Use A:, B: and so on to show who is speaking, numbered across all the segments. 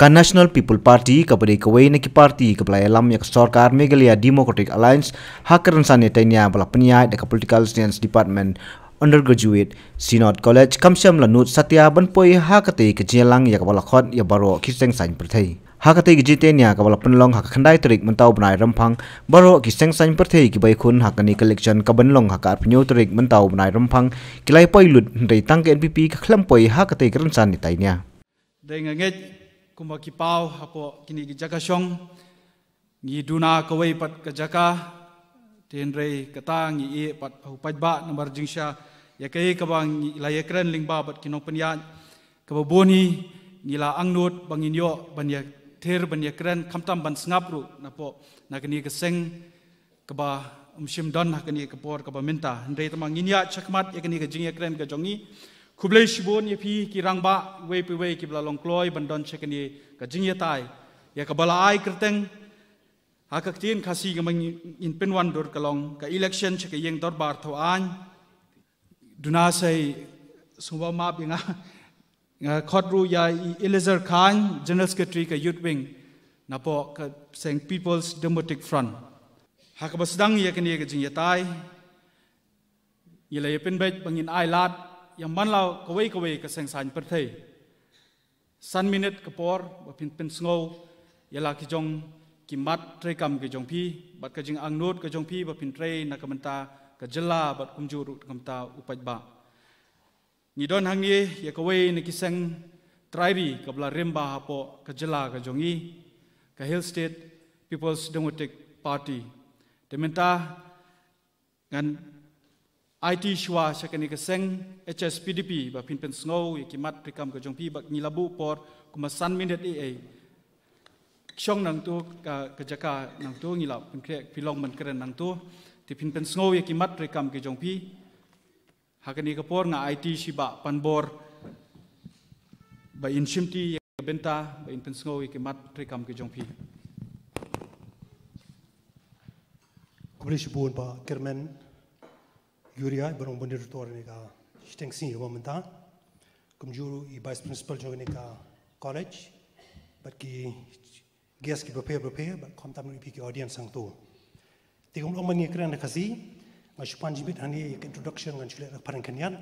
A: Kan National People Party kepada kawai na ki party kapala elam yak Megalia Democratic Alliance hakaran sane tainya bala pniya de political science department undergraduate sinod college kamsham la nut satya ban poi hakate ki jelang yak bala khot ya baro ki sain perthai hakate ki jitenya ka bala hak khandai terik mentau banai rampang baru ki seng sain prthei ki bai khun hakani collection ka banlong hakar pnyu terik mentau banai rampang kilai poi lut rei tang ke npp ka khlam poi hakate kran san
B: kumba pau, apo kini gi jaga song ngi duna kawai pat ka jaka tenrei kata ngi e pat pau pat ba nomor jingsha ya kai ka bang ilaya kren lingba pat kino penya ka boni ngi la angnut bangin yo banya ther banya kren ya. kamtam ban snapru napo nakni ka seng ka ba umshim don nakni ka por ka ba menta ndrei tamang ngi ya chakmat ya kini ka jingya kren ka jongi คุบเลชิบุนยพีกิรังบะเวปเวกิบลาลงกลอยบันดอนเชกันเยกจิงยตายยากบลาไอกระเตงหากจีนคาซีกมังอินเป็นวันดูกลองกับอิเล็กชันเชกยังดอร์บาร์ทวานดูน่าใส่สมบามาบยังงาคอดรู้ยาอิเลเซอร์คานเจเนอสเกตรีกับยุทวิงนับพอกับเซง People's Democratic Front หากบัสดังยากันเยกจิงยตายยี่เลยเป็นเบ็ดบังอินไอลาด yang ban lau kawai kawai ke seng minit ke por ba ya la jong ki mat tre kam ki jong pi bat ka jing ang nut ke jong pi ba pin don hang ni ya kawai ni ki seng trai ri ka bla rem ba hill state people's democratic party te menta IT Shwa Shakani keseng HSPDP, ba pin pen snow, yikimat prikam ka jong pi ba ngilabu por kumasan minet EA, Xiong nang tu ka nang tu ngila pin kre pilong man nang tu ti pin pen snow yikimat prikam ka jong pi hakani ka por nga IT Shiba panbor ba in shimti ya benta ba in pen snow yikimat prikam ka jong pi
C: Kumlish buon ba, Kermen, Yuria Barong Bundir Tor ne कहा Shteng Singh Yuwa Manta Kumjuru i Vice Principal जो ने कहा College but ki guest ki prepare prepare but kom tam ni ki audience sang tu ti kom lomani kran khasi ma shupan jibit hani introduction ngan chule rak paran kanyan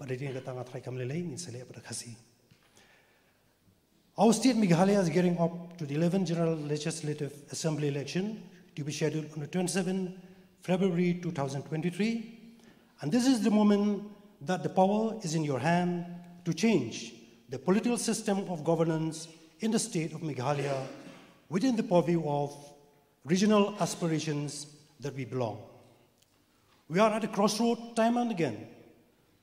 C: pada dia kata ngat rai kam lelai ni sele pada khasi Our state Meghalaya is gearing up to the 11th General Legislative Assembly election to be scheduled on the 27 February 2023 And this is the moment that the power is in your hand to change the political system of governance in the state of Meghalaya within the purview of regional aspirations that we belong. We are at a crossroad time and again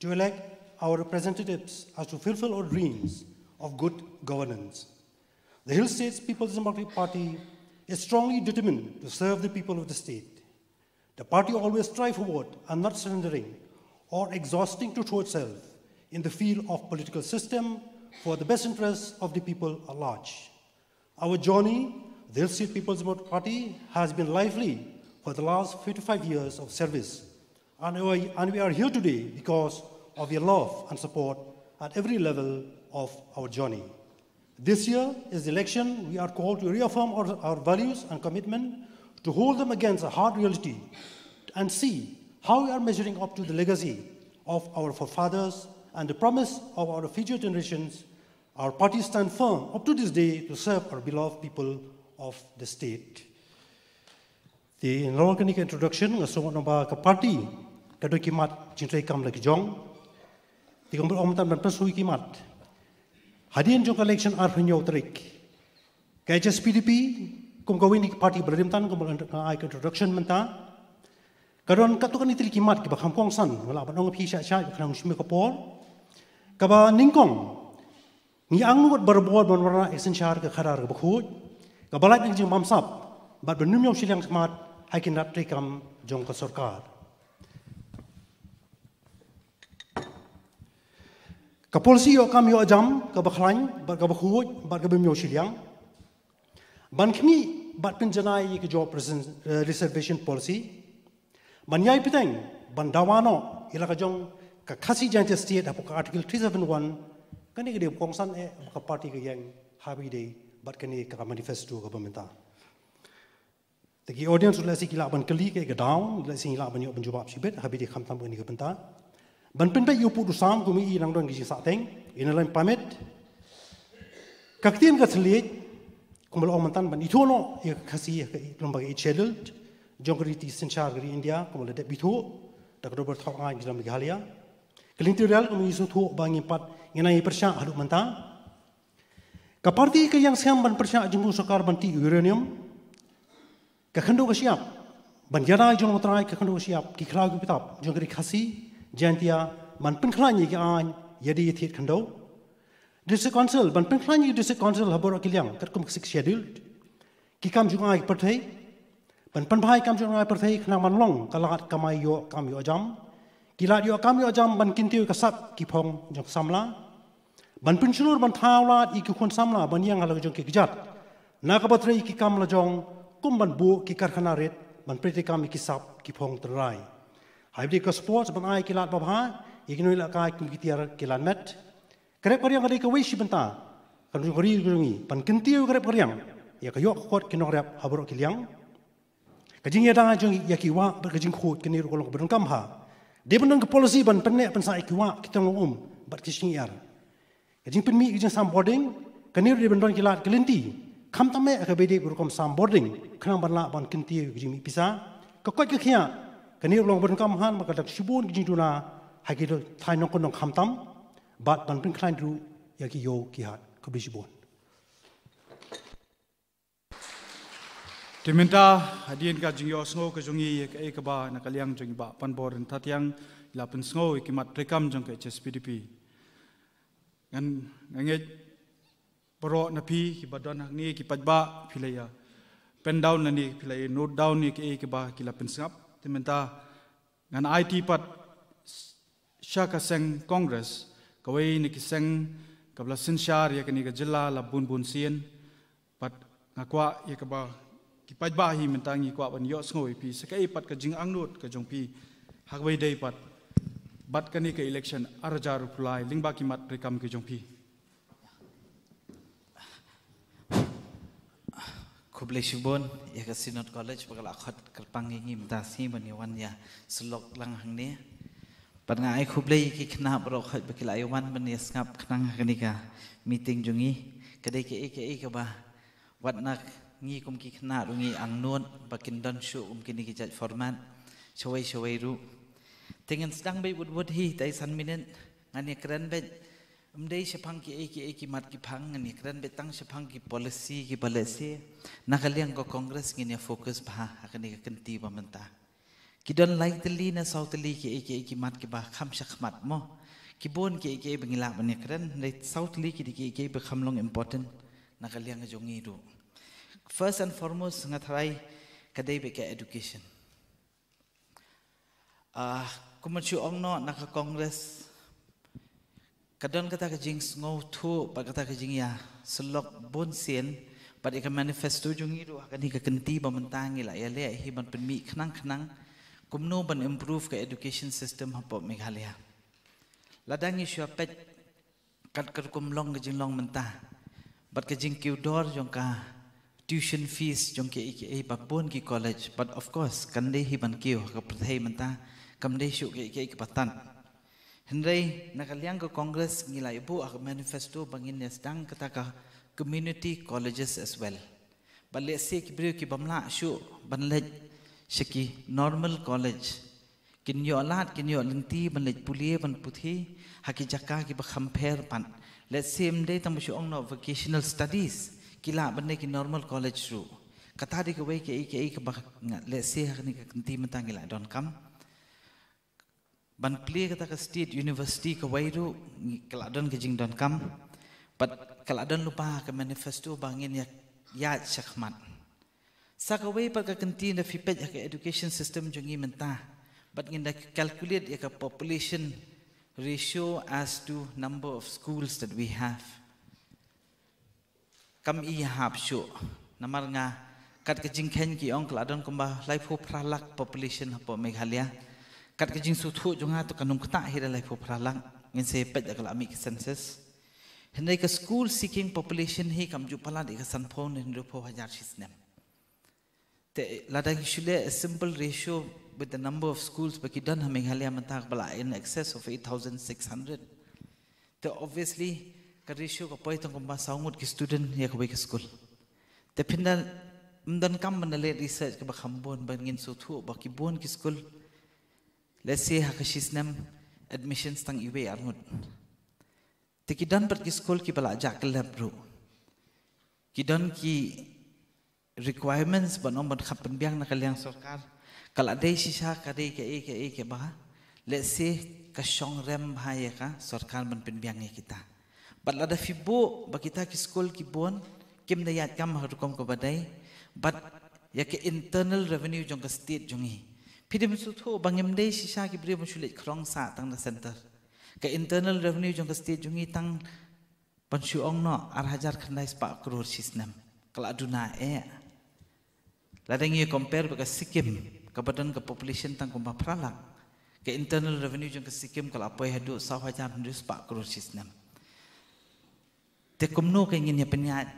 C: to elect our representatives as to fulfill our dreams of good governance. The Hill States People's Democratic Party is strongly determined to serve the people of the state the party always strive forward and not surrendering or exhausting to show itself in the field of political system for the best interests of the people at large. Our journey, the People's Democratic Party, has been lively for the last 55 years of service. And we are here today because of your love and support at every level of our journey. This year is the election. We are called to reaffirm our, our values and commitment to hold them against a hard reality and see how we are measuring up to the legacy of our forefathers and the promise of our future generations, our party stand firm up to this day to serve our beloved people of the state. The inorganic introduction nga sumot ng ka party kadoy kimat chintrey kam lek jong ti kumpul om tan pasui kimat hadian jong election ar hunyo trik KHS PDP kum kawin ni parti berdim tan kum bulan ai ke introduction menta karon ka tu kan itri kimat ki bakham kong san wala ba nong phi sha sha ki khang shme ko por ka ba ning kong ni ang ngot barbor bon wara essential ka kharar ka bkhu ka ba lai ning jing mam sap ba ba num yo shilang smart hai kin ratri kam jong ka sarkar ka polisi yo kam yo jam ka ba khlang ba ka bkhu ba ka bim shilang ban khmi bat pin jana yi ke job eh, reservation policy ban yai pitang ban dawano ila ka jong ka khasi jan te state apo article 371 kani ke de kong san e ka party ke yang habi de bat kani ka manifesto ka pemerintah the ki audience la si ki la ban kali ke ka down la si la ban yo ban jubap si bet habi de kham tam ni ka pemerintah ban pin pe yo pu du sam ku mi yi rang dong ki sa teng in a lain pamet ka ktin ka tsliet kumbal om mantan ban itu no ya khasi, ya ke lomba ke channel jongri ti sinchar gri india kumbal de bitu tak do ber thok ngai jlam galia kelin tiral kum isu thu bangi pat ngena i persha halu manta ka parti ke yang sem ban persha jumbu sokar ban ti uranium ka khando ka siap ban jara jong motrai ka khando siap ki khra gu pitap jongri khasi jantia man pen khla ni ke ai yadi yit khando ดิสคอนซิลมันเป็นครั้งยี่ดิสคอนซิลฮับบอร์กิเลียงก็คุ้มสิกเชดิลกิคำจุงไอประเทศบันเป็นภายคำจุงไอประเทศขณะมันลงกลาดกามายโยกามโยจัมกิลาดโยกามโยจัมมันกินติวกับสัยกิพงจงสมลามันเป็นชูร์บันท้าวลาดอีกคนสมลาบันยังฮัลโหลจงกิจัดนักบัตรีกิคมละจงกุมมันบุกิการขนาดเร็ดมันพฤติกรรมกิสับกิพงตรายหายดีก็สปอร์ตบันไอกิลาดบ้าอีกหน่วยละกายกุมกิเตียร์กิลาดเม็ด Kerap kerja kerja kau wish benda. Kau kerja kerja ni. Pan kentiu kerap kerja. Ya kau yok kuat kena kerap habar kiliang. Kajing ya dah jeng ya kiwa berkajing kuat kena rukul kau berang kamha. Dia benda ke polisi ban penek pan saya kiwa kita ngom um, berkisni er ar. Kajing penmi kajing sam boarding kena rukul benda kilat kelenti. Kam tamai akan beri berukum sam boarding kena berla pan kentiu kajing pisa. Kau kuat kekian kini rukul berang kamhan maka tak subun kajing tuna. Hakikat, tak nak kau nak kamtam, บัดมันเป็นคลายรู้อยากิโยกิฮัดคบิชบุนเมนตาอดีนกาจงยอ
B: สโงกจงยีเอกบานักเลียงจงบะปันบอรินทัตยังลาปนสโงกิมัตริกัมจงเกจสปีดีพีงันงันเงรอนพีกิบัดอนักนี้กิปัจบะพิเลยาเป็นดาวนันนี้พิเลยนูดดาวนี้เอกบากิลาปนสงับเมนตางันไอทีปัดชาคาเซงคองเกรส kawai ni kiseng kabla sinshar ya kini ka jilla bun sien pat ngakwa ya kaba kipaj bahi mentang ni kwa ban yos ngoi pi sakai pat ka jing angnut ka pi hakwai dei pat bat kani ka election arjar pulai lingba ki mat rekam ki pi
D: khuble shubon ya ka sinot college pagala khat kalpangi ngim ta si ban ya slok lang hangne ปนงาไอคุบเลยกิขนาบรอคอยไปกลายวันมันเนียสงับขนังกันนี่กะมีติงจุงีกะได้เกะเอกเอกบะวัดนักงี้กุมกิขนาดุงีอังนวนปะกินดอนชูกุมกินนี่กิจัดฟอร์แมนช่วยช่วยรู้ถึงงันสตังไปวุดวุดฮีแต่สันมินันงานนี้ครันเป็นอเดชพังกิเอกเอกมัดกิพังงานนี้ครันเป็นตั้งชพังกิพ olicy กิ policy นักเลี้ยงก็คองเกรสงี้เนี่ยโฟกัสบ้าอะไรนี่กันตีบัมตา ki don like the lean and south the lee ki ki ki mat ki ba kham sha khmat mo ki bon ki ki bing la ban yakran le south lee ki ki ki ba kham long important na ka liang jong ngi first and foremost nga thrai ka dei be education ah kumon chu ong no na ka Kongres. ka don ka ta ka jing ngo thu pa ka ka jing ya selok bon sien pada ikan manifesto jungi itu akan hingga kenti bermentangi lah ya leh hiban penmi kenang kenang kumno ban improve ka education system hapo meghalaya ladang isu apet kat kat kum long ke jing long menta bat ke jing kiu dor jong ka tuition fees jong ke ik e papun ki college but of course kan dei hi ban kiu ka prathei menta kam dei syu ke ik e patan hendai nakalyang ko congress ngilai ibu ak manifesto bangin ne sedang kata ka community colleges as well balle sik bru ki bamla syu ban lej สกี normal college กินยอลาดกินยอลิงตีมันเลยปุเลียมันพุทธีหากิจักากิบคัมเพลปันและเซมได้ตั้งมุชองนอ vocational studies กีฬาบันเนกิ normal college รู้กระทาดีกับไว้กี่กี่กับและเสียหากนี่กินตีมันตั้งกีฬาดอนคัมบันปลีกระทากับ state university กับไว้รู้กลาดอนกิจิงดอนคัมแต่กลาดอนลุบ้ากับ manifesto บางเงินยากยากชักมัน Sakaway pagkakanti na fipet yaka education system jungi menta. But nginda calculate yaka population ratio as to number of schools that we have. Kam iya hap syo. Namar nga kat kajing ken ki ong kladon kumba laifu pralak population hapo meghalia. Kat kajing sutu junga to kanung kata hira laifu pralak. Ngin se pet yaka lamik census. Hendai ka school seeking population hi kam jupala di kasanpon hendro po hajar shisnem. Hendai ladang usually a simple ratio with the number of schools bagi dan Meghalaya mentah bala in excess of 8600 the obviously ka ratio ka poi tong ba saungut ki student ya ka school the pinda mdan kam manale research ka ba khambon ban ngin so thu ba ki bon ki school let's say ha ka shisnam admissions tang iwe arngut te ki dan per ki school ki bala jakal lab ru ki dan ki requirements ba nom ban khapen biang nak liang sokar kala dei sisa kadai ke e ke e ke let's say ka shong rem ha ye ka sokar ban pin biang kita but la fibo, fibu ba ki school ki bon kim da yat kam har ko badai but ya ke internal revenue jong ka state jong e. hi pidim su tho dei sisa ki bre mo krong khrong sa tang da center ka internal revenue jong ka state jong e tang pan shu ong no ar hajar khandai spa crore sisnam kala duna e. Ladang ia compare dengan Sikkim kepadan ke population tang kumpah peralang. Ke internal revenue yang ke Sikkim kalau apa yang duduk sahaja jangan duduk sepak kurus sistem. Tekumno ke ingin ia penyat.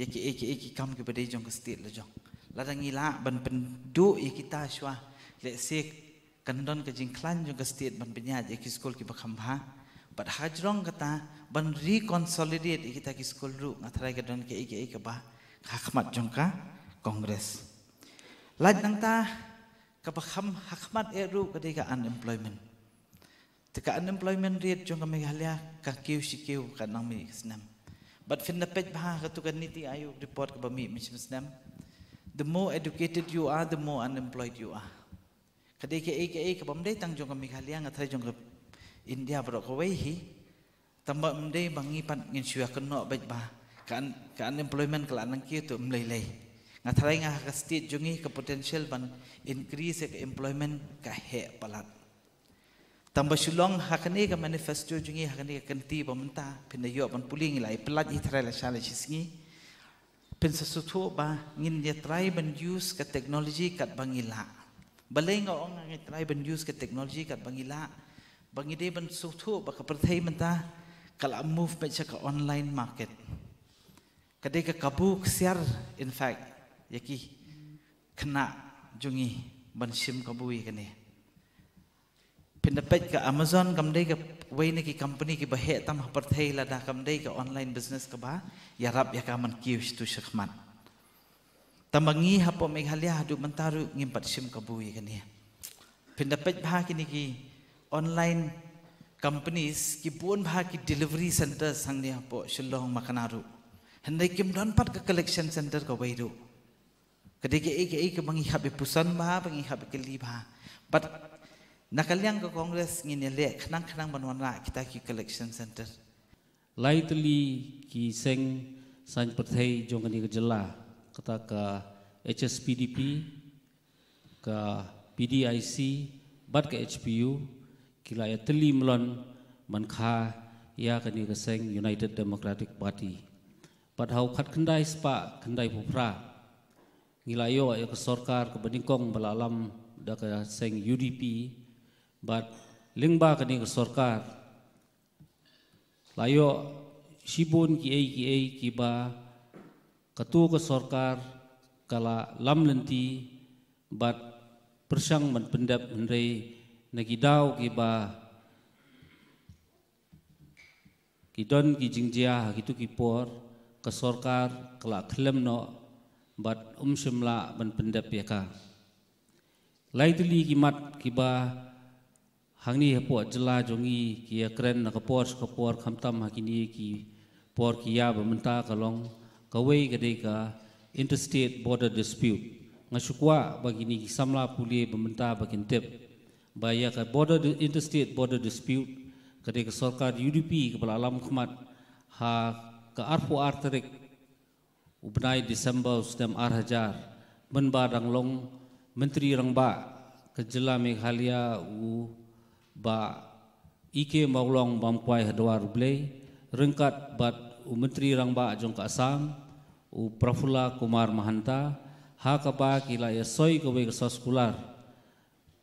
D: Ia ya ke ia ya ya ke kam kepada ia jang ke setiap lejong. Ladang ia lak ban penduk ya kita asywa. Ia sik kandun ke jingklan jang ke setiap ban penyat ia ke sekolah ke berkambah. Pada hajrong kata ban reconsolidate ya kita ke sekolah ruk. Ngatrai ke dan ke ia ke bah. Kakmat jangka Kongres. Kongres. Lain nang ta kebaham hakmat eru ya ketika unemployment. Teka unemployment riat jong kami halia ka kiu si kiu ka nang mi snam. But fin the pet bah ka tukan niti ayu report ka bami mi snam. The more educated you are, the more unemployed you are. Kadai ke ai ke ai ka bam dai tang jong kami halia ngat hai jong India bro ko wei hi. Tamba mdei bangi pan ngin syua kenok bet bah. Ka ka unemployment kala nang kiu tu mlei lei nga thalai nga ka state jungi ka potential ban increase ka employment ka he palat tamba shulong hakani ka manifesto jungi hakani ka kanti ba manta pina yo ban puling lai palat i threla shala chisngi pin sa sutho ba ngin ya try ban use ka technology kat bangila balai nga ong nga try ban use ka technology kat bangila bangide ban sutho ba ka prathai manta kalau move pe ke online market kade ka kabuk share in fact yaki kena jungi bansim kabui kene pendapat ke amazon kam dei ke wei ni ki company ki bahe tam par thei la da kam dei ke online business ka ba ya rab ya kam ki tu shakhman tamangi ha po meghalya du mentaru ngim pat sim kabui kene pendapat bha kini ki online companies ki buon bha ki delivery centers sang ne ha po shillong makanaru hendai kim don pat ka collection center ka wei du Ketika ia ke menghab di pusan bah, menghab ke liba. Pat nak kalian ke kongres ngini le, kenang-kenang benwana lah kita ke collection center.
E: Lightly ki seng sang pertai jong ni kejela kata ke HSPDP ke PDIC bat ke HPU kila ya teli melon mankha ya kani ke seng United Democratic Party. Padahal kat kendai spa kendai pupra ngilayo ayo ke sorkar ke benikong belalam dak ke seng UDP but lingba ke ning sorkar layo sibun ki ai ki ai ki ba ketu ke sorkar kala lam lenti but persang men pendap menrei nagidau ki ba kidon ki jingjia kitu ha, ki por ke sorkar kala klem no bat um semla ban pendap ya ka laidli ha ki mat ki ba hangni hepo jala jongi ki akren na kapor kapor khamtam ha ki ni ki por ki ya ba menta ka long ka interstate border dispute nga shukwa ba ki samla puli ba menta ba kin tep ba ya ka border interstate border dispute ka de ka sarkar UDP ka alam khmat ha ka arfo arterik. Ubnai Disember Sdem Arhajar Benba Danglong Menteri Rengba Kejela Meghalia U Ba Ike Maulong Bampuai Hedwar Blay Rengkat Bat U Menteri Rengba Jongka Asam U Prafula Kumar Mahanta Ha Kapa Kila Ya Soi Kewe Kesa Sekular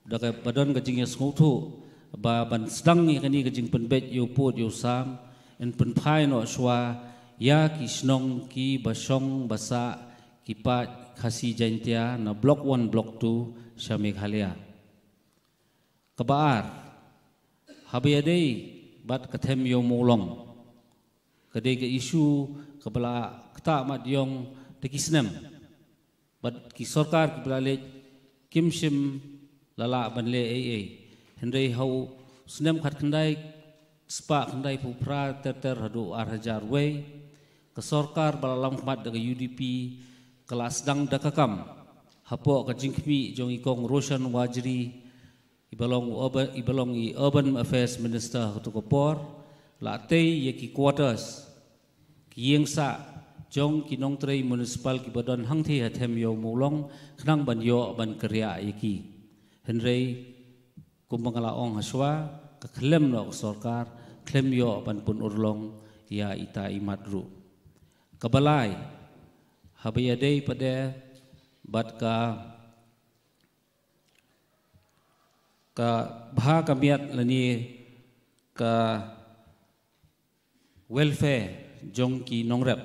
E: Daga Badan Kejing Ya Sengutu Ba Ban Sedang Ya Kini Kejing Penbet Yopo Yosam En Penpai No Aswa Kejing ya kisnong ki basong basa kipat khasi jaintia na block 1 block 2 shamig halia kabar habi adei bat kathem yo mulong kade ke isu kebala kta mat yong de kisnem bat ki sarkar kebala le kimshim lala banle ai ai hendai hau snem khat khandai spa khandai pu pra ter ter hadu arhajar wei ke sorkar balalam khmat da UDP kelas dang dakakam, kakam hapo ka jingkmi jong ikong roshan wajri ibalong urban ibalong i urban affairs minister hutu kapor la te quarters ki jong kinong nong trei municipal ki badon hang thi hathem yo mulong khnang ban yo ban kriya iki Henry kumangala ong haswa ka khlem lo sarkar khlem yo ban pun urlong ya ita imadru kebelai habiyadei pada batka ka bha kamiat lani ka welfare jong ki nongrep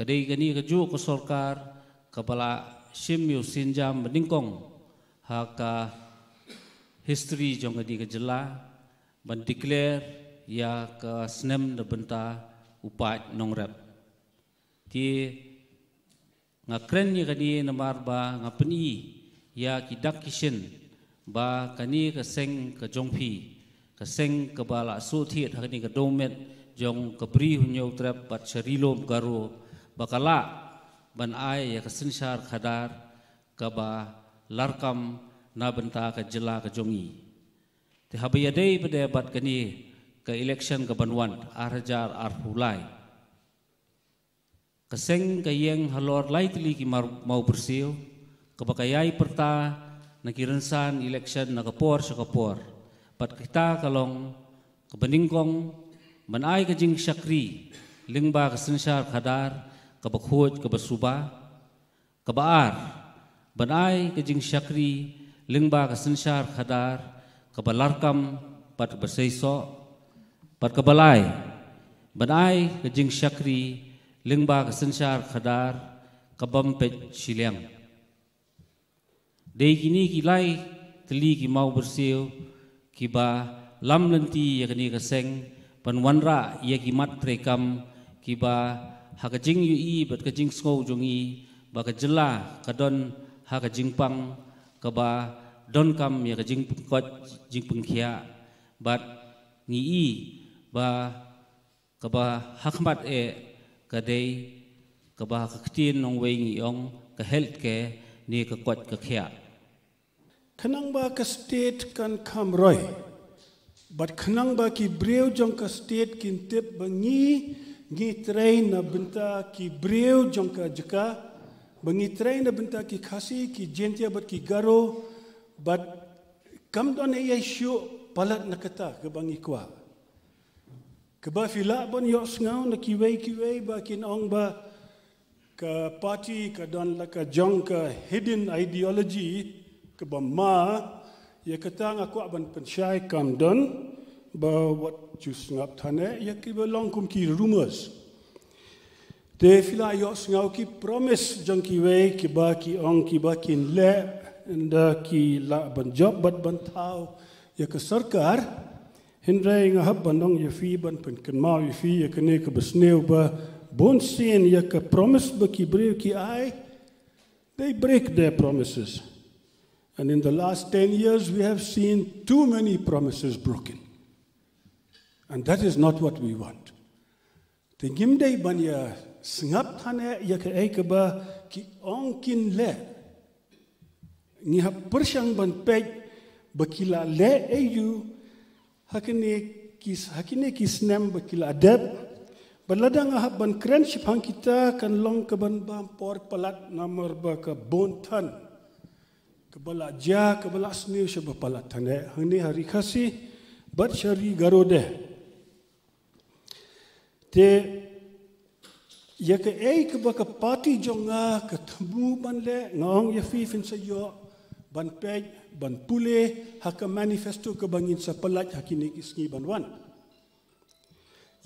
E: kadai gani ka ju ko sarkar kapala sim yu sinjam ningkong ha ka history jong gadi ka jela ban declare ya ka snem da benta upat nongrep di ngakren ni kani namar ba nga peni ya ki dak ba kani ka seng ka jong phi ka seng ka bala su thi thak ni ka domet jong ka bri hun yo trap pat sharilom garo ba kala ban ai ya ka sin khadar ka ba larkam na banta ka jela ka jongi te habi ya ade pade bat kani ka election ka banwan arjar arhulai Kaseng kayang halor lightly ki mau maupersiyo, kabakayay perta nakiransan election nakapor sa kapor. Pat kita kalong kabaningkong manay kajing syakri, lingba kasensyar kadar, kabakhod kabasuba, kabaar, banay kajing syakri, lingba kasensyar kadar, kabalarkam pat basayso, pat kabalay, banay kajing syakri, lingba kesenjar kadar kebam pet siliang. Dari kini kilai teli ki mau bersiul kiba lam lenti ya kini keseng penwanra ya mat trekam kiba hakajing yu i bet kajing sko jungi ba kajela kadon hakajing pang kaba don kam ya kajing pengkot jing pengkia bat ni i ba kaba hakmat e eh, kadai ke bah kaktin nong wei ngi yong ke health care ni ke kuat ke khia
F: khnang ba ka state kan kham roi but khnang ba ki brew jong ka state kin tip bangi ngi train na benta ki brew jong ka jaka bangi train na benta ki khasi ki jentia bat ki garo but kam don e ye shu palat nakata ke bangi kuat ke ba fila bon yo nak na ki wei ki wei ba kin ong ba ka party ka don hidden ideology ke ma ya kata ngaku aban pensyai kam don ba what you sngap thane ya ki long kum ki rumors te fila yo sngau ki promise jong ki kibah ki ba ki ong le and ki la ban job bat ban thau ya ka sarkar In reng a hab banong je fi but pun can ma je fi je kan ek besneeu be bon sien je kan promise but ki break. ki they break their promises and in the last 10 years we have seen too many promises broken and that is not what we want te gimdei ban je snap hane je kan ek be ki onkin le ni hab persiang ban pek bekila le ayu hakine kis hakine kis nem bakil adab baladang ha ban kren shipang kita kan long ke ban ban por palat namar ba ke bontan ke bala ja ke bala sne shab palat thane hane hari khasi bat shari garode te ye ya ke ek ba ke pati jonga ke tumbu ban le ngong ye ya fi fin yo ban pej ban pule hak manifesto ke bangin sa palat hakini kisni wan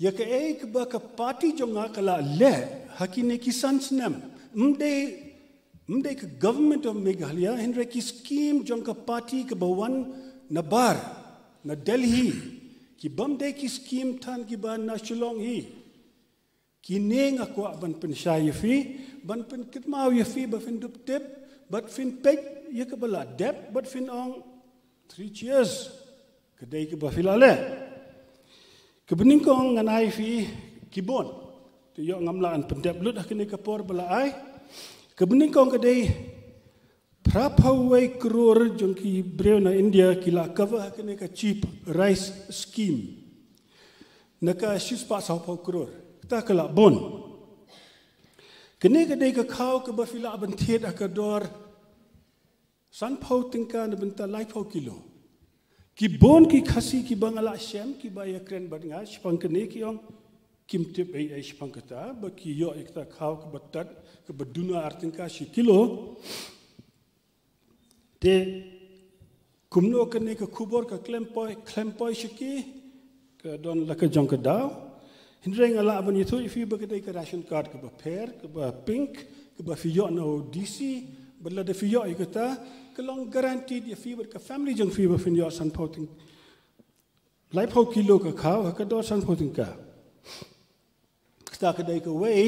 F: ya ke ek ba ke parti jo nga kala le hakini kisan snem mde mde ke government of meghalaya hendre ki scheme jo ka party ke bawan nabar na delhi ki bam de ki scheme than ki ban na shillong hi ki ne nga ko ban pen shayefi ban pen kitma yefi ba fin dup tip bat fin pej ia ke bela dep bet fin ang three cheers kedai ke bafila le kebening ko ang nganai fi kibon tu yo ngamlaan pendep lut ah kene ke por bela ai kebening ko kedai prapawai kror jong ki breu na india kila kava kene ke cheap rice scheme naka shis pa sa pa kror ta kala bon kene kedai ke kau ke bafila bentiet akador ah san phau ting ka ne benta lai phau kilo ki bon ki khasi ki bangala shem ki ba ya kren bad nga shpank ne ki ong kim te eh, pe eh, ai shpank ta ba ki yo ek eh, ta khau ka batat ka baduna arting ka shi kilo te kumno ka ne ka khubor ka klem poi klem poi shi ki ka don la ka jong ka da hindreng ala ban yithu if you bagade ka ration card ka ba pair ka ba pink ka ba fi yo no dc bila dia fiyak dia kata, kalau garanti dia fiyak berkat family jang fiyak berfiyak san poting. Lai pau kilo ke kau, haka dua san poting ka. Kita ke day ke way,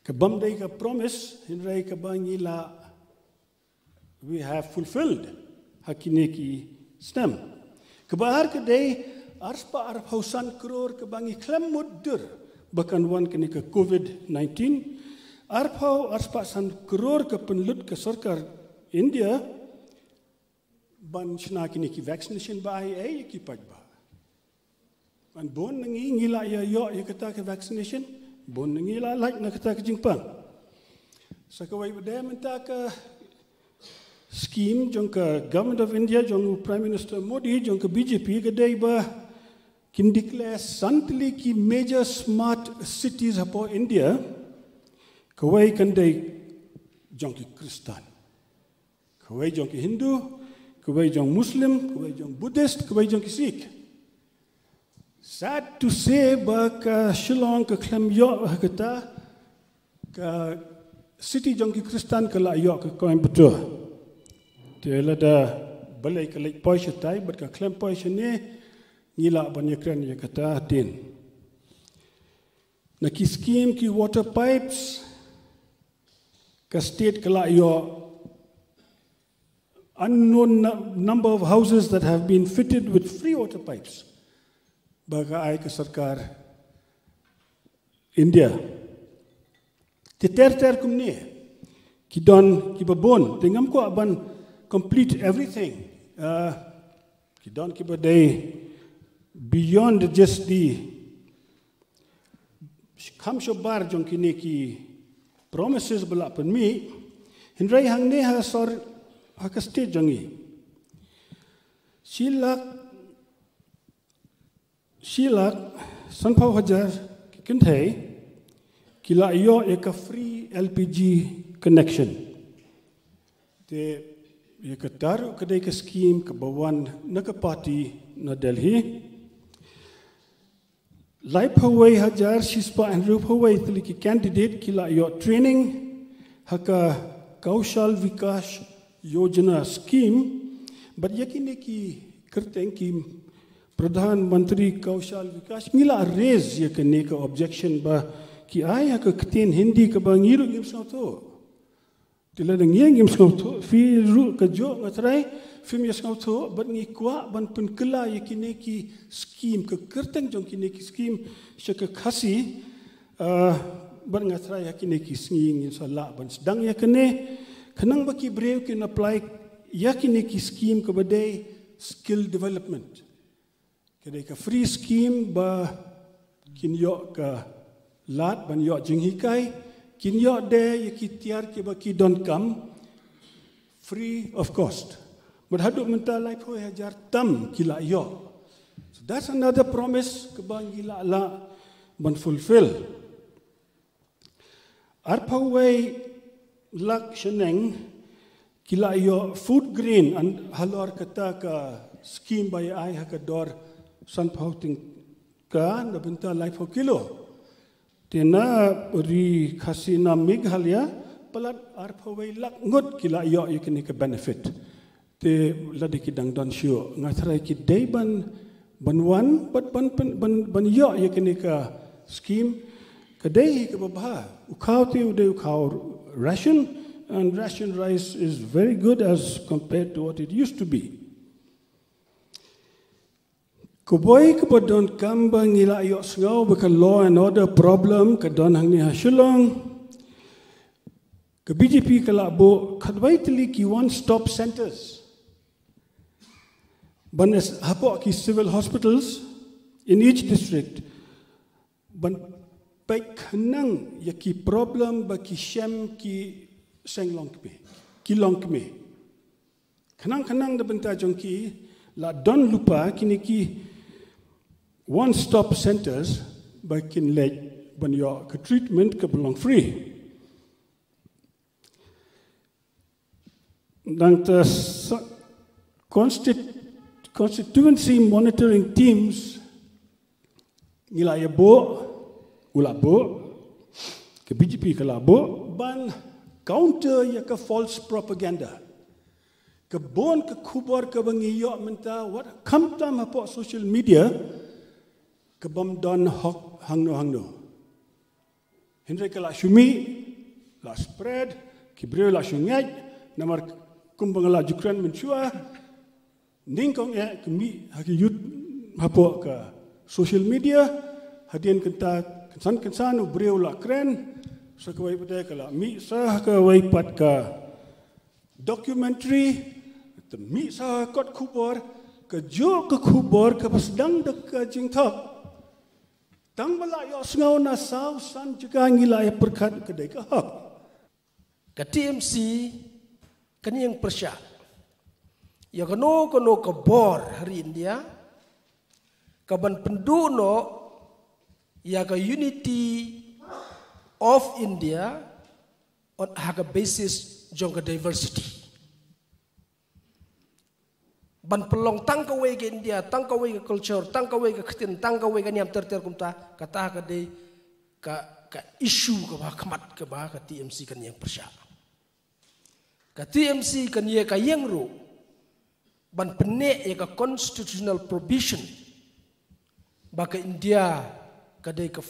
F: ke bam day ke promise, hin ray ke bang ila, we have fulfilled hakine ki stem. Ke bahar ke day, ars pa arp hausan kroor ke bangi klem mudur, bahkan wan kini ke COVID-19, Arpau arspasan crore ke penlut ke sarkar India ban shna kini ki vaccination ba ai ai ki pat ba. Ban bon ngi ngila ya yo ya kata ke vaccination bon nengi la lak na kata ke jingpan. Sakawai bade menta ke scheme jong ke government of India jong prime minister Modi jong ke BJP ke dei ba kin declare santli ki major smart cities apo India Kawai kandai jangki ki Kristan. Kawai jangki Hindu, kawai jong Muslim, kawai jong Buddhist, kawai jangki ki Sikh. Sad to say ba ka Shillong ka Klem York lah kata ka city jong ki Kristan ka la York ka Koin Putu. Tiada lah da balai ka lake poisha tai but ka Klem poisha ni ngila banya kren ya kata tin. Na ki scheme ki water pipes, a state your unknown number of houses that have been fitted with free water pipes. Bagaai Sarkar, India. Te ter ter kum ne, ki don ki babon, te ngam ko aban complete everything. Uh, ki don ki day beyond just the kam shobar jong ki ne ki promises bala pun mi hindrai hang ne ha sor ha jangi silak silak san pho ha kin thai kila yo ek free lpg connection te ye ka taru ka scheme ka bawan na na delhi Laipawe Hajar Shispa and Rupawe Itliki candidate kila your training haka Kaushal Vikash Yojana scheme but yakine ki करते हैं कि प्रधानमंत्री कौशल विकास मिला रेज ये करने का ऑब्जेक्शन बा कि आया कतेन हिंदी का बंगीरो गिमसा तो Di lada yang ngim sengau tu, fi ru kejo ngaterai, fi mi sengau tu, ban ngi kwa, ban pun kela ye kini ki skim ke kerteng jong kini ki skim, sya ke kasi, eh, ban ngaterai ya kine ki sengi ngin sa la, ban sedang ya kene, kenang baki brew kin apply, ya kini ki skim ke bade skill development. Kede ka free skim ba kin yok ka lat, ban yok jing hikai, kini Kini yo de tiar kitiar ke baki don kam free of cost. But hadu menta lai po hajar tam kila yo. So that's another promise ke bang gila la ban fulfill. Arpa way lak sheneng kila yo food green and halor kata ka scheme by ai hakador san pauting ka na benta lai po kilo. Tena ri kasina Meghalaya palat arpawai lak ngut kila yo ikini ke benefit. Te ladi kidang don shio ngatrai ki day ban ban wan ban ban ban yo ikini ka scheme kadai ke babha ukau te ude ukau ration and ration rice is very good as compared to what it used to be. Kuboi kebodon kambang ila yok sengau beka law and order problem ke don hang ni hasulong. Ke BJP kelak bo kadwai telik one stop centers. Ban hapo ki civil hospitals in each district. Ban baik kenang ya ki problem ba ki shem ki senglong kme. Ki long kme. Kenang-kenang da bentajong ki la don lupa kini ki ki one stop centers by kinlet when your treatment ke belong free dan the constituency monitoring teams nilai ya bo ula bo ke bgp ke labo ban counter ya ke false propaganda ke bon ke kubor ke bengi yo menta what come time apo social media ke bom don hok hang no hang no. Hendri ke shumi, la spread, ki breu la shunget, namar kumbang la jukran mencua, Ningkong ya ke mi haki yut hapo ke social media, hadian kenta kensan kensan u breu la kren, sa ke wai pate ke mi sa ke wai pat ke documentary, te mi sa kot kubor, ke jo ke kubor ke pasdang dek jingtok, Tang bala yo ya, sengau na san juga ngila ya perkat kedai ka. Ke ha. TMC kan yang persia.
G: Ya kono kono kebor hari India. Ya. Kaban penduno ya ke unity of India on haga basis jong diversity ban pelong tang ka wege india tang ka wege culture tang ka wege khatin tang ka wege niam ter ter kumta kata ka de ka ka issue ka ba khmat ka ba ka tmc kan yang persa ka tmc kan ye ka yang ru ban pne ye ka constitutional provision ba ka india ka de ka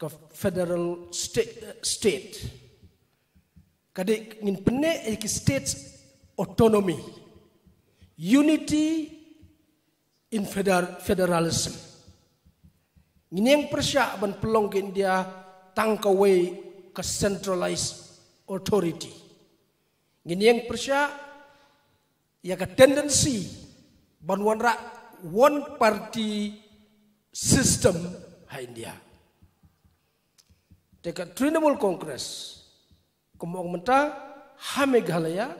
G: ka federal state state ka de ngin pne ye ka state autonomy unity in federalism. Ini yang persia ban pelong ke India tang ke centralized authority. Ini yang persia ya ke tendency rak one party system ha India. Teka Trinamool Congress kumong menta ha Meghalaya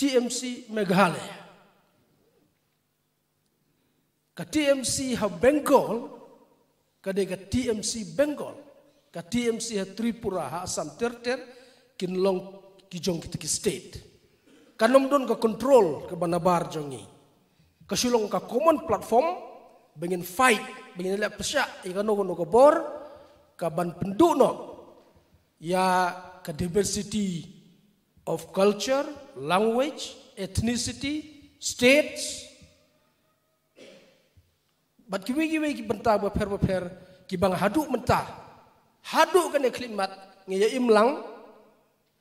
G: TMC Meghalaya. Ka TMC ha Bengal, ka de TMC Bengal, ka TMC ha Tripura ha Assam terter kin long ki jong ki state. Ka nom don ka control ka banabar jongi. Ka shulong ka common platform bengin fight, bengin lep pesya i ka nogo nogo bor ka ban penduk no. Ya ka diversity of culture, language, ethnicity, states. but kiwi kiwi ki bentar berper berper ki bang haduk mentah. Haduk kan yang klimat ngaya imlang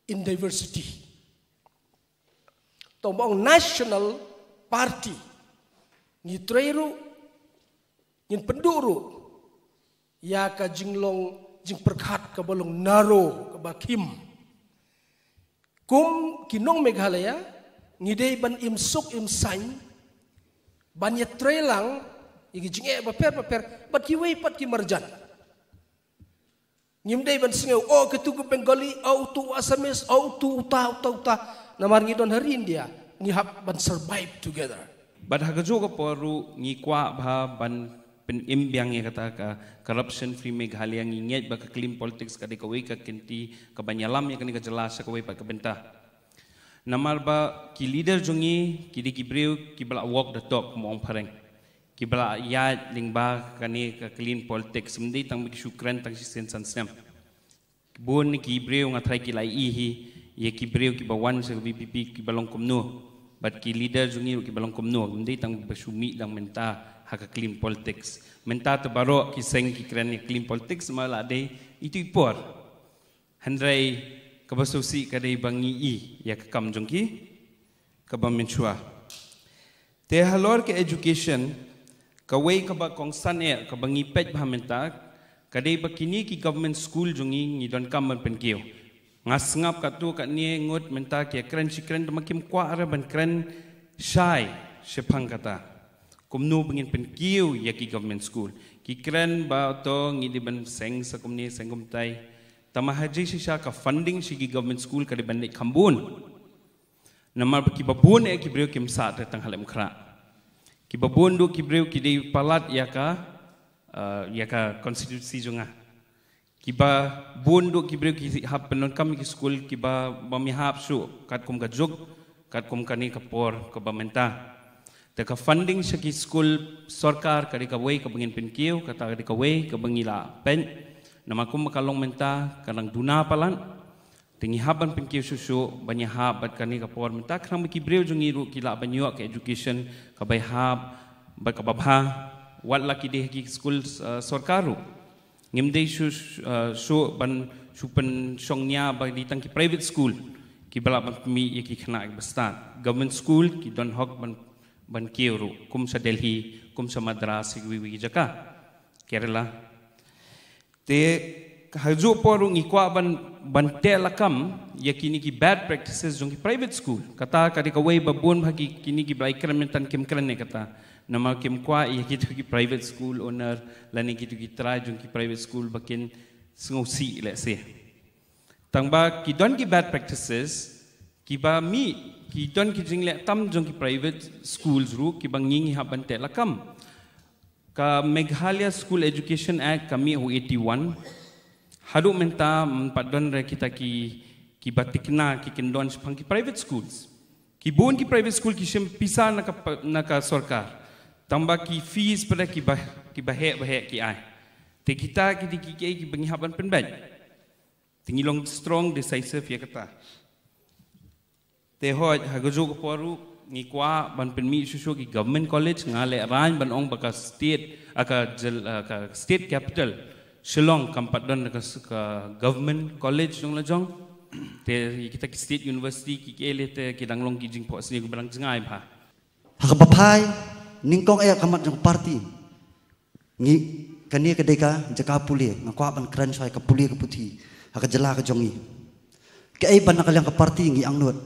G: in diversity. Tombong national party ni treru ni penduru ya kajing long, jing perkat ka balong naro ka kum kinong Meghalaya ngidei ban imsuk imsain banye trelang igi jinge paper paper but ki wei pat ki marjan ngimdei ban singe o oh, ketu ku bengali o tu asamis o tu uta uta uta namar ngi don hari india ngi hab ban survive together
H: but hagajo ko paru ngi kwa bha ban penimbang yang kata ka corruption free Meghalaya yang ingat baka clean politics ka dikawai ka kenti ka banyalam yang kena jelas ka kawai baka bentah namar ba ki leader jungi ki di kibriu ki bala walk the talk mo ang pareng ki bala ya ling ba ka ni ka clean politics mendi tang bik syukran tang si sensan sem bon ni ki kibriu nga try ki lai ihi ye kibriu ki ba one sa bpp ki balong kumno bat ki leader jungi ki balong kumno mendi tang basumi lang menta hak klim politics. Minta tu baru kiseng kikiran klim politics malah ada itu ipor. Hendrai kebasusi kadai bangi i ya kekam jungki kebam mencua. Tehalor ke education kawei kaba kongsan ya er, kebangi pet bahaminta kadai bakini ki government school jungi ni don kamar penkiu. Ngasngap katu kat ni ngut minta ke keren si keren makin kuat arah ban keren shy sepang kata kumno bingin penkiu yaki government school ki kren ba to ngidi ban seng sa kumni seng kumtai tama haji si sha ka funding si ki government school ka ban nei khambun nama ki babun e ki breu kim sa te tang halem khra do ki breu palat ya ka ya ka constituency junga ki bun do ki breu ki eh, hap penon kam ki school kiba bami ba hap su kat kum ka jog kat kum ka ni ka Teka funding segi school sorkar kadi ka wei ka pinkiu kata kadi ka wei pen nama ku makalong menta kanang duna palan tingi haban pinkiu susu banyak hab bat kani ka por menta kanang ki breu jungi kila banyak ka education ka hab ba ka babha wat laki deh ki school eh, sorkar ru ngim eh, ban supen songnya ba di tangki private school ki balap mi ki kana government school ki hok ban ಬನ್ಕಿಯವರು ಕುಂಸ ಡೆಲ್ಹಿ ಕುಂಸ ಮದ್ರಾಸ್ ವಿವಿಜಕ ಕೇರಳ ತೇ ಹಜು ಪೋರು ಇಕ್ವಾ ಬನ್ ಬನ್ಟೆ ಲಕಮ್ ಯಕಿನಿಗೆ ಬ್ಯಾಡ್ ಪ್ರಾಕ್ಟೀಸಸ್ ಜೊಂಗಿ ಪ್ರೈವೇಟ್ ಸ್ಕೂಲ್ ಕತಾ ಕರಿ ಕವೈ ಬಬೂನ್ ಭಾಗಿ ಕಿನಿಗೆ ಬೈಕ್ರಮ ತನ್ ಕಿಮ್ಕರನ್ನೆ ಕತಾ ನಮ್ಮ ಕಿಮ್ಕ್ವಾ ಯಕಿದುಗಿ ಪ್ರೈವೇಟ್ ಸ್ಕೂಲ್ ಓನರ್ ಲನಿಗಿ ತುಗಿ ತ್ರಾಯ್ ಜೊಂಗಿ ಪ್ರೈವೇಟ್ ಸ್ಕೂಲ್ ಬಕಿನ್ ಸಿ ಲೆ ಸೇ ತಂಬಾ ಕಿ ದೊನ್ಗಿ ಬ್ಯಾಡ್ ಪ್ರಾಕ್ಟೀಸಸ್ ಕಿಬಾ ಮೀ ki don ki jingle tam jong ki private schools ru ki bang ngi ha ban Kam, ka meghalaya school education act kami ho 81 hadu menta pat re kita ki ki batikna ki kendon pang ki private schools ki bon ki private school ki sim pisa na ka na ka sarkar tamba ki fees pada ki bah ki bahe bahe ki ai te kita ki dikike ki bangi ha ban pen ban tingilong strong decisive ya kata te hoj hagaju ko ni kwa ban pen mi shushu ki government college nga le ran ban ong baka state aka jel aka state capital shillong kampat don ka government college jong la jong te kita ki state university ki ke le te ki danglong ki jing po sni ko brang jingai ba
I: hak bapai ning kong kamat jong party ni kania ke deka jaka puli nga kwa ban kran shai ka puli ka puti aka jela ka jongi ke ai ban nakalang ka party ngi angnot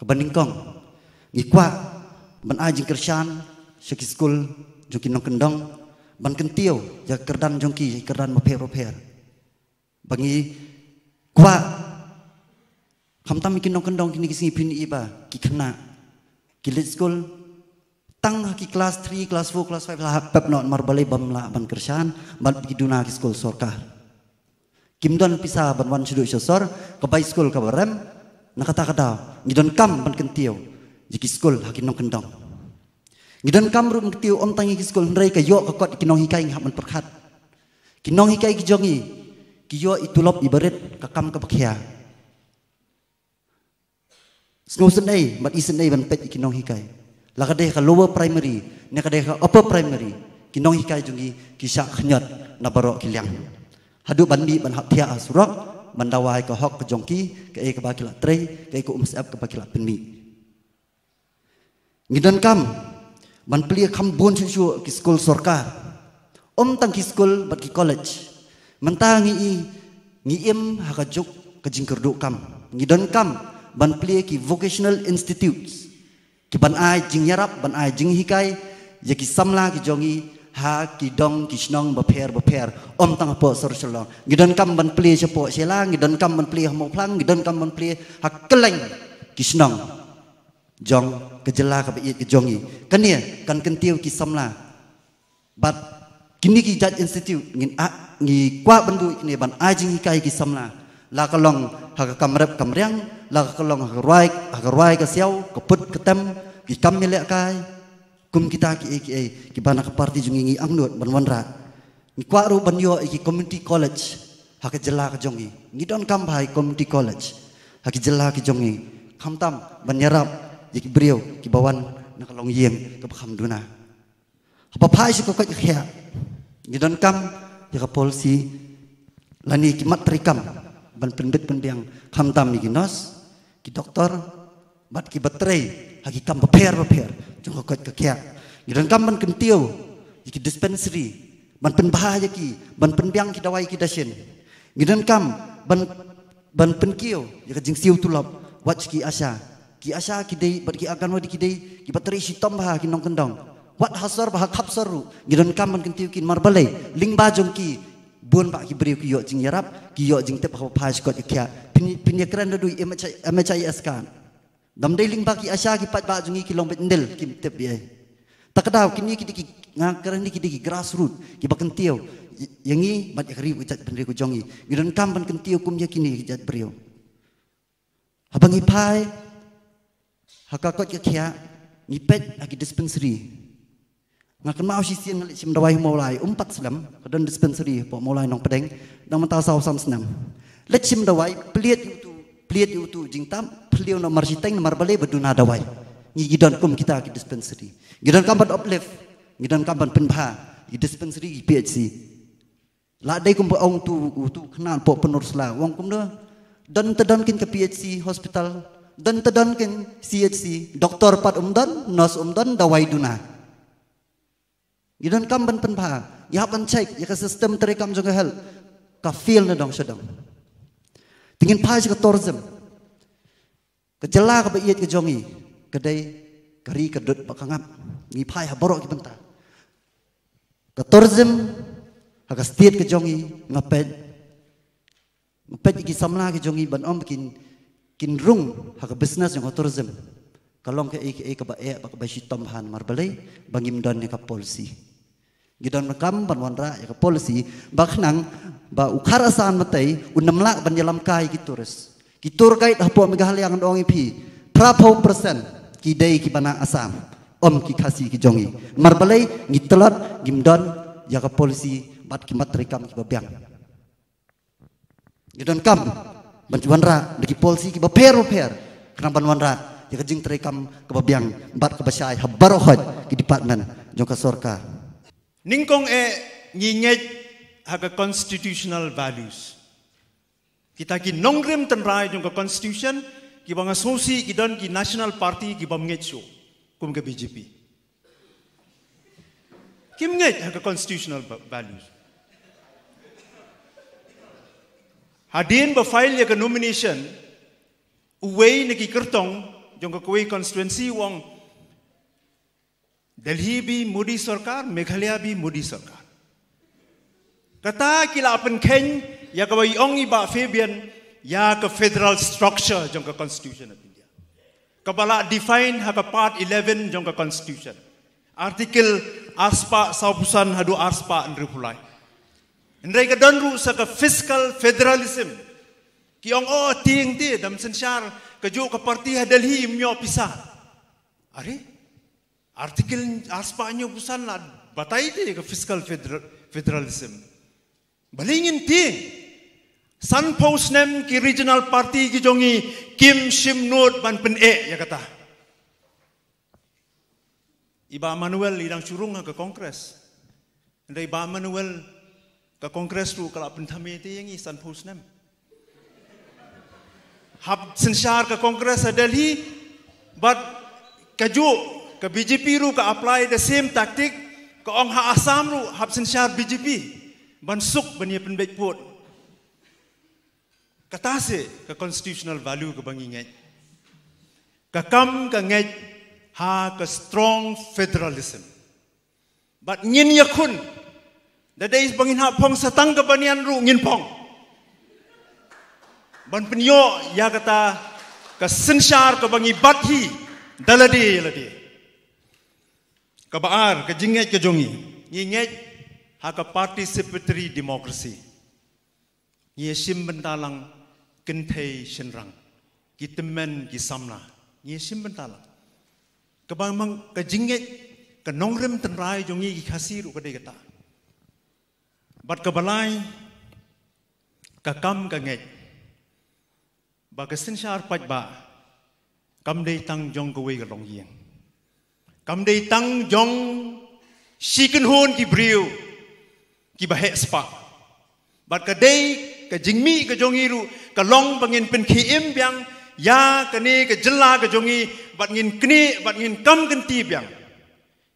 I: kebanding kong ngikwa ban ai jing kershan shiki jukin nong kendong ban kentio ya kerdan jongki kerdan mo pher pher bangi kwa kham tam kin nong kendong kini kisi pin iba ki khna ki lit skul tang ha ki kelas 3 kelas 4 kelas 5 lah pep non mar balai la ban kershan ban pi duna ki skul sorkar kim don pisah ban wan shudu shosor ke bai skul ke berem. Nak nakatakada ngidon kam ban kentiyo jiki hakin hakinong kendong ngidon kam rum kentiyo om tangi ki school nray kayo kakot kinong hikay ng hapon perkat kinong hikay ki jongi kiyo itulop ibaret kakam kapakya snow sunday but is sunday ban pet kinong hikay lakade ka lower primary nakade ka upper primary kinong hikay jongi kisak khnyat nabaro kiliang. hadu ban bi ban asurak mandawai ke hok ke jongki ke e ke bakila tre ke ku eh, umsap ke bakila penmi ngidan kam man pli kam bon chu chu ki school sarkar om tang ki school bat ki college mentangi i ngi im ha ka juk ke jingkur du kam ngidan kam ban pli ki vocational institutes ki ban ai jing yarap ban ai jing hikai ye ki samla ki jongi ហាគីដងគីស្នងបភែរបភែរអំតងពោសរសឡងគីដនកំបន្ទ្លីចពោសិឡាគីដនកំបន្ទ្លីហមផ្លាំងគីដនកំបន្ទ្លីហាក្លែងគីស្នងចងកជាឡាកបៀតគីចងីកានីកានកិនទៀវគីសំឡាបាត់គីនីគីចាត់អ៊ីនស្ទីទ្យូតងិនអាងីគ្វាបន្ទុគីនីបានអាយជីងីកៃគីសំឡាឡាកឡងហាកកំរិបកំរៀងឡាកឡងហាករវាយហាករវាយកសៀវកពុតកតំគីកំមិលកាយ kum kita ki ki eh, ki bana ka party jungi ngi angnut ban wanra ni kwa ru ban yo ki community college ha ka jela ka jungi ni don kam bhai community college ha ki jela ki jungi kham tam ban yarap ye ki brio ki bawan na long yeng ka kham duna ha phai si ko ka khya ni don kam ye ka policy lani ki matrikam kam ban pendit pendiang kham tam ni ki nos ki doktor bat ki batrei ha ki kam pa pher จงก็เกิดก็แค่ยังรังกำมันกันเตียวยี่ดิสเพนซรีมันเป็นบาฮายกีมันเป็นเบียงกิดาวายกิดาเชนยังรังกำมันมันเป็นเกี่ยวยังก็จิงซิวตุลับวัดกีอาชากีอาชากิดีบัดกีอาการวัดกิดีกีบัตรีชิตอมบาฮากินองกันดองวัดฮัสซาร์บาฮาคับซารุยังรังกำมันกันเตียวกินมาร์บัลเล่ลิงบาจงกีบุญปากกีบริวกิโยจิงยารับกิโยจิงเตปะพะพายสกอดกิแค่พินิพินิยากรันดุยเอเมชัยเอเมชัยเอสการ์ dam dailing ba ki asha ki pat ba jungi ki lombet ndel ki tep bi ai takada ki ni ki ki nga karan ni ki ki grassroot ki ba kentiu yang ni bat ekri ku cat pendri ku jongi giran kam ban kentiu kum ya kini jat priu habang ipai haka kot ki kia ni pet aki dispensary nga kan mau sisian, ngal sim dawai mulai umpat selam kadon dispensary po mulai nong pedeng dan mata sausam senam lechim dawai pliet itu pliet yu tu jingtam pliu na marjiteng na marbale beduna dawai ni gidon kum kita ki dispensary gidon kampan oplef gidon kampan penpa ki dispensary ki phc la dai kum ba ong tu u tu khnan po penur sla wong kum de dan ta dan kin ke phc hospital dan ta dan kin chc doktor pat umdan nas umdan dawai duna gidon kampan penpa ya ban check ya ke sistem terekam jo ke hel ka feel na dong sedang so tingin pa ka tourism ka jela ka ba iet jongi ka dai ka ri ka dot pakangap ngi pa ha borok ki banta ka tourism ha ka stiet ka jongi nga pet nga pet ki samla ki jongi ban om kin kin rung ha ka business nga tourism kalong ke e ka ba e ba ka ba shi tom han bangim don ne ka policy กิดอนกรรมบันวันระยากับโพลสีบักนังบ่าอุคารสานมาเตยอุนำลักบันยลำกายกิตุรสกิตุรไกทับปวมิกาฮลียงอองอีพีพระพรมเปอร์เซนกิเดย์กิบันาอสามอมกิคาสีกิจงอีมาร์เบลัยกิตลัดกิมดอนยากับโพลสีบัดกิมัตริกัมกิบะเบียงกิดอนกรรมบันวันระดิกิโพลสีกิบะเพรุเพรกรรมบันวันระยากับจิงตริกัมกิบะเบียงบัดกิบะชายฮับบารอฮอดกิดิปัตนันจงกัสอร์กา Ningkong e nyinyet haga constitutional
A: values. Kita ki nongrim tenrai jungka constitution, ki bang asosi, ki don ki national party, ki bang ngeet so, kum ke BJP. Kim ngeet haga constitutional values. Hadin ba file yaga nomination, uwei ni ki kertong, jungka kwe constituency wong, Delhi भी मोदी सरकार मेघालय भी मोदी सरकार कता किला अपन खेन या कबई ओंग इबा फेबियन या क फेडरल स्ट्रक्चर जोंग का कॉन्स्टिट्यूशन ऑफ इंडिया कबला डिफाइन हा पार्ट 11 जोंग का कॉन्स्टिट्यूशन आर्टिकल आसपा साबुसन हदु आसपा अनरिपुलाई Nrei ka donru sa ka fiscal federalism. Ki ong o ting ti dam sen syar ka ju ka parti ha Delhi myo pisa. Are? Artikel aspanyo pusan la batai te ka fiscal federal, federalism. Balingin ti San Post nem ki regional party ki jongi Kim Shim Noor ban pen e ya kata. Iba Manuel idang surung ke kongres. Dan Iba Manuel ke kongres tu kala pentame ti yang San Post nem. Hab sensar ke kongres Delhi but kaju ke BJP ru ke apply the same tactic ke ong ha asam ru hab sin syar BJP ban suk ban ye penbek put kata se ke constitutional value ke bang inget ke kam ke ngej ha ke strong federalism but ngin ye kun the days bang in ha pong satang ke banian ru ngin pong ban penyo ya kata ke sin syar ke bangi bathi daladi daladi kabaar ka jingej ka jongi ni ngej ha ka participatory democracy ni sim bentalang kin thei shinrang ki temen samna ni sim bentalang ka mang ka jingej ka nongrem ten jongi ki khasiru ka dega ta bat ka balai ka kam ka ngej ba ka sinshar kam dei tang jong ka wei ka long yeng Kam dei tang jong sikin hon ki briu ki bahe spa. Bat ka dei ka jingmi ka jong iru ka long bangin pen ki im biang ya ka ni ka jella ka jongi bat ngin kni bat ngin kam kan ti biang.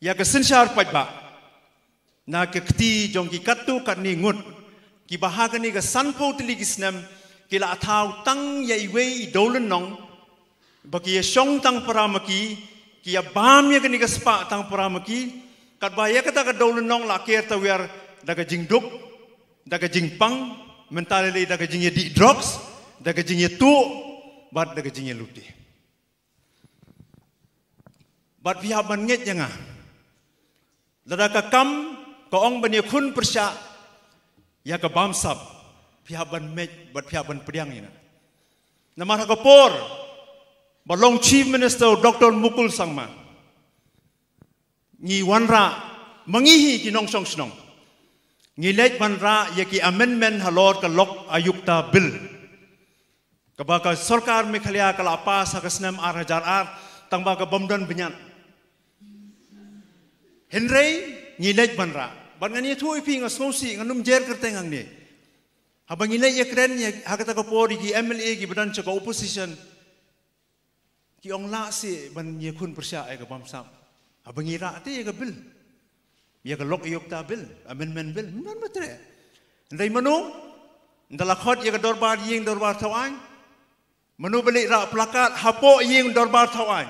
A: Ya ka sinshar pat ba. Na ka kti jong ki kattu kat ni ngut ki baha ka ni ka sanpo tli ki snam ki la thau tang yai wei dolen nong. Bagi ya shong tang ki Kia ya ban mi kini gespa tang pura maki kat baya kata ka dau lenong la ke ta wear daga jing duk daga jing pang mentalili daga jing di drugs daga jing tu bat daga jing luti bat vi ha nget jenga lada ka kam ko ong ban ye khun persa ya ka bam sap vi ha ban met bat vi priang ina namar ka por balong chief minister dr mukul sangma ni wanra mangihi ki nong song snong ngi leit wanra ye ki amendment halor ka lok ayukta bill kaba ka sarkar me khalia kala pa sa kasnam ar hajar ar tangba ka bomdon binyan henrei ngi leit wanra ban ngani thu ipi nga sosi nga num jer kerte ngang ni habangi le yekren ye hakata ka pori ki mla ki bdan cha ka opposition ki ong la si ban ye khun prasha ai ga bam sam a bangi ra ye ga bil ye ga lok yok ta bil a men bil nan ma tre dai manu da la khot ye ga dorbar ying dorbar thawang menu beli ra plakat hapo ying dorbar thawang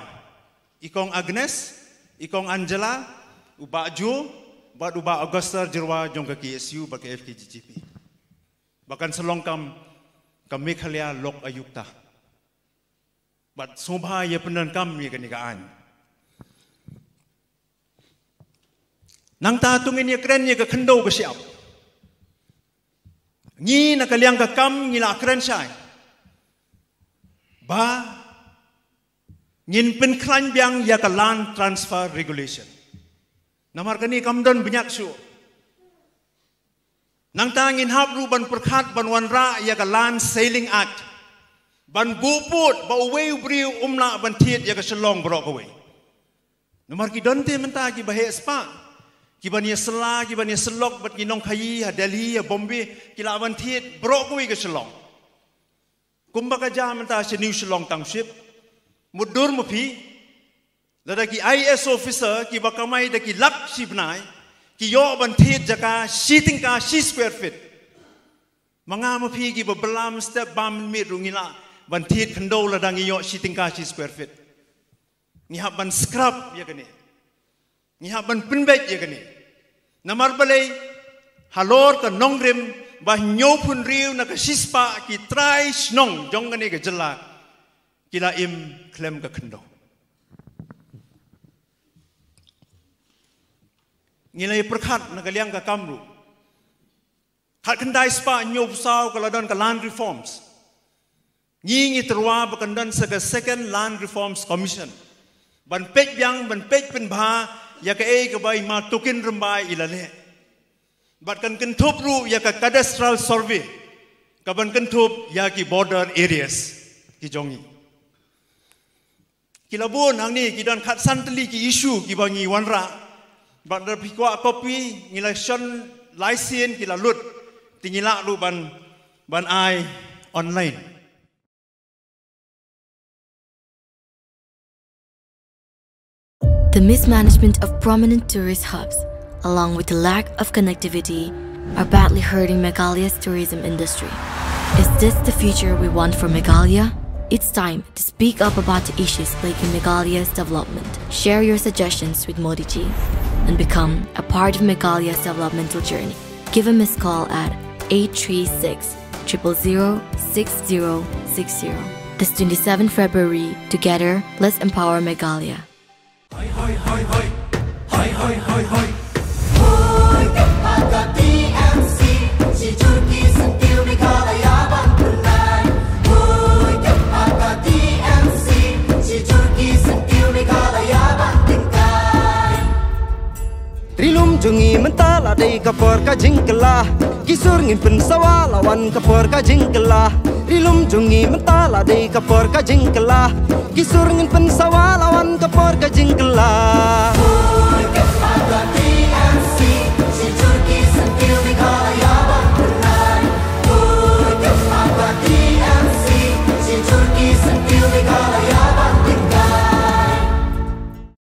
A: ikong agnes ikong angela u ba ju ba du ba augustar jerwa jong ke ksu ba ka fkgp bahkan selongkam kami khalia lok ayuk ta but sumpah ia pernah kami kenikaan. Nang tatung ini keren ia kekendau ke siap. Ni nak kalian ke kam ni lah keren syai. Ba, ngin pen kran biang ia ke land transfer regulation. Namar kini kam don banyak su. Nang tangin hap ruban perkhat ban wan ra ia ke land sailing act. បានពុពតបអ្វីព្រីអ៊ំណាបន្ធិតយកឆ្លងប្រកអ្វីនំរគីដនទេមិនតាគីបហេស្ប៉ាគីបានីស្លាគីបានីស្លុកបាត់គីនងខៃហាដេលីហាបំបេគីឡាបន្ធិតប្រកអ្វីកឆ្លងគុំបកាជាមិនតាឈនីឆ្លងតាំងឈិបមុតដូរមភីលរគីអៃអេសអូហ្វីសើគីបកម៉ៃដគីលាក់ឈិបណៃគីយោបន្ធិតចកាស៊ីទីងកាស៊ីស្គ្វែរហ្វីតមងាមភីគីបប្លាមស្តេបបាមមីរងីឡាวันทีดคันโดละดังยอชิติงกาชิสแควร์ฟิตนี่ฮะบันสครับยกันนี่นี่ฮะบันปินเบกยกันนี่นามารบเลยฮัลโหลกันนองริมบะโยพุนริวนักชิสปากีทรายชนงจงกันนี่กับจลากีลาอิมเคลมกับคันโดนี่เลยประคัดนักเลี้ยงกับกัมรูขัดคันได้สปาโยบสาวกับระดอนกับลานรีฟอร์มส์ ni ngi trwa bakandan sa second land reforms commission ban pek yang ban pek pen ba ya ka ei eh ka bai ma tukin rumbai ilale bat kan kan thop ru ya ka cadastral survey ka ban kan thop ya ki border areas ki jongi ki labu nang ni ki don khat san ki issue ki bangi wanra ban ra pi copy election license ki la lut tingila lu ban ban ai online
D: The mismanagement of prominent tourist
B: hubs, along with the lack of connectivity, are badly hurting Meghalaya's tourism industry. Is this the future we want for Meghalaya? It's time to speak up about the issues plaguing Meghalaya's development. Share your suggestions with Modiji and become a part of Meghalaya's developmental journey. Give him a missed call at 836 000 6060. This 27 February, together, let's empower Meghalaya. Hoi, hoi, hoi,
I: hoi. Hoi, hoi, hoi, hoi. Rilum jungi mental adai kapur ka jingkela Kisur ngimpin sawa lawan kapur ka jingkela Rilum jungi mental adai kapur ka jingkela Kisur ngimpin sawa lawan kapur ka jingkela oh.